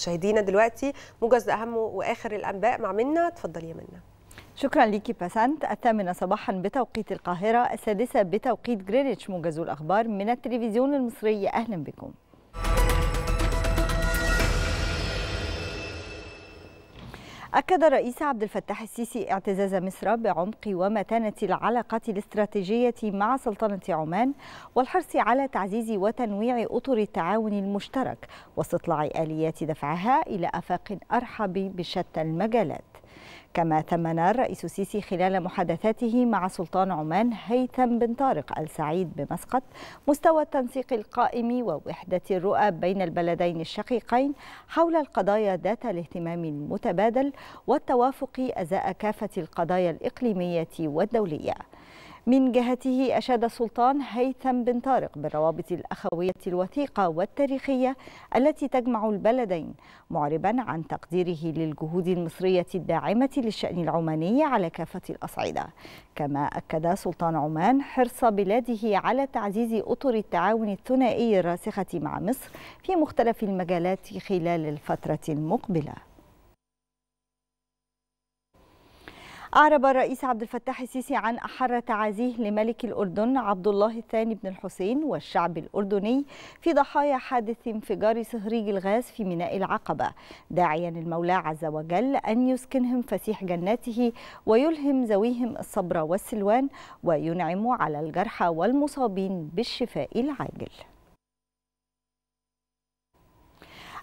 مشاهدينا دلوقتي موجز اهم واخر الانباء مع منا اتفضلي يا منا شكرا ليكي باسانت الثامنة صباحا بتوقيت القاهرة السادسة بتوقيت جرينتش موجز الأخبار من التلفزيون المصري أهلا بكم أكد الرئيس عبد الفتاح السيسي اعتزاز مصر بعمق ومتانة العلاقات الاستراتيجية مع سلطنة عمان والحرص على تعزيز وتنويع أطر التعاون المشترك واستطلاع آليات دفعها إلى آفاق أرحب بشتى المجالات كما ثمن الرئيس السيسي خلال محادثاته مع سلطان عمان هيثم بن طارق السعيد بمسقط مستوى التنسيق القائم ووحدة الرؤى بين البلدين الشقيقين حول القضايا ذات الاهتمام المتبادل والتوافق أزاء كافة القضايا الإقليمية والدولية من جهته أشاد السلطان هيثم بن طارق بالروابط الأخوية الوثيقة والتاريخية التي تجمع البلدين معربا عن تقديره للجهود المصرية الداعمة للشأن العماني على كافة الأصعدة كما أكد سلطان عمان حرص بلاده على تعزيز أطر التعاون الثنائي الراسخة مع مصر في مختلف المجالات خلال الفترة المقبلة أعرب الرئيس عبد الفتاح السيسي عن أحر تعازيه لملك الأردن عبد الله الثاني بن الحسين والشعب الأردني في ضحايا حادث انفجار صهريج الغاز في ميناء العقبة داعيا المولى عز وجل أن يسكنهم فسيح جناته ويلهم ذويهم الصبر والسلوان وينعم على الجرحى والمصابين بالشفاء العاجل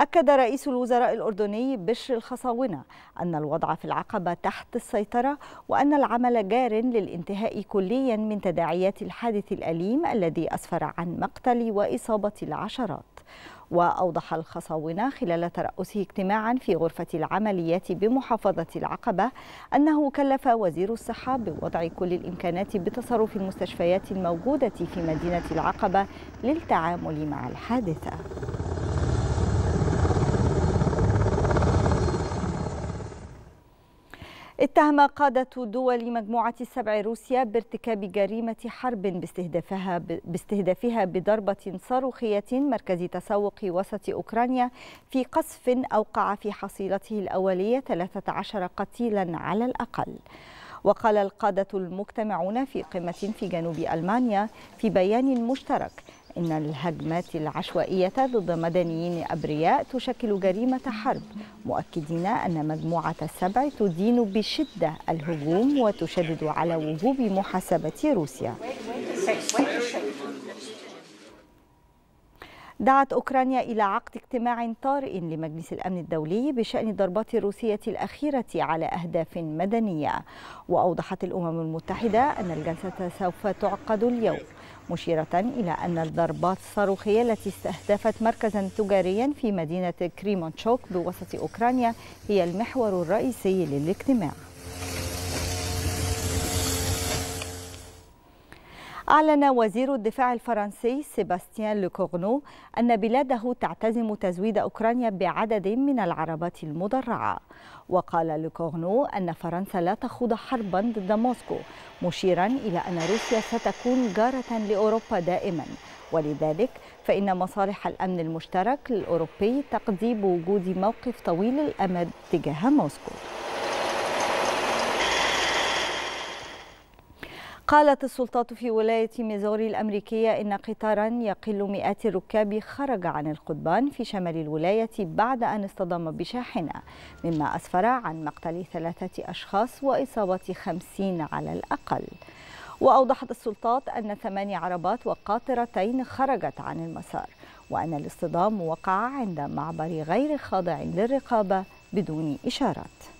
أكد رئيس الوزراء الأردني بشر الخصاونة أن الوضع في العقبة تحت السيطرة وأن العمل جار للانتهاء كليا من تداعيات الحادث الأليم الذي أسفر عن مقتل وإصابة العشرات وأوضح الخصاونة خلال ترأسه اجتماعا في غرفة العمليات بمحافظة العقبة أنه كلف وزير الصحة بوضع كل الإمكانات بتصرف المستشفيات الموجودة في مدينة العقبة للتعامل مع الحادثة اتهم قادة دول مجموعة السبع روسيا بارتكاب جريمة حرب باستهدافها باستهدافها بضربة صاروخية مركز تسوق وسط أوكرانيا في قصف أوقع في حصيلته الأولية 13 قتيلا على الأقل. وقال القادة المجتمعون في قمة في جنوب ألمانيا في بيان مشترك إن الهجمات العشوائية ضد مدنيين أبرياء تشكل جريمة حرب مؤكدين أن مجموعة السبع تدين بشدة الهجوم وتشدد على وجوب محاسبة روسيا دعت أوكرانيا إلى عقد اجتماع طارئ لمجلس الأمن الدولي بشأن الضربات الروسية الأخيرة على أهداف مدنية وأوضحت الأمم المتحدة أن الجلسة سوف تعقد اليوم مشيرة إلى أن الضربات الصاروخية التي استهدفت مركزا تجاريا في مدينة كريمونتشوك بوسط أوكرانيا هي المحور الرئيسي للاجتماع أعلن وزير الدفاع الفرنسي سيباستيان لوكورنو أن بلاده تعتزم تزويد أوكرانيا بعدد من العربات المدرعة وقال لوكورنو أن فرنسا لا تخوض حربا ضد موسكو مشيرا إلى أن روسيا ستكون جارة لأوروبا دائما ولذلك فإن مصالح الأمن المشترك الأوروبي تقضي بوجود موقف طويل الأمد تجاه موسكو قالت السلطات في ولاية ميزوري الأمريكية إن قطارا يقل مئات الركاب خرج عن القضبان في شمال الولاية بعد أن اصطدم بشاحنة مما أسفر عن مقتل ثلاثة أشخاص وإصابة خمسين على الأقل وأوضحت السلطات أن ثماني عربات وقاطرتين خرجت عن المسار وأن الاصطدام وقع عند معبر غير خاضع للرقابة بدون إشارات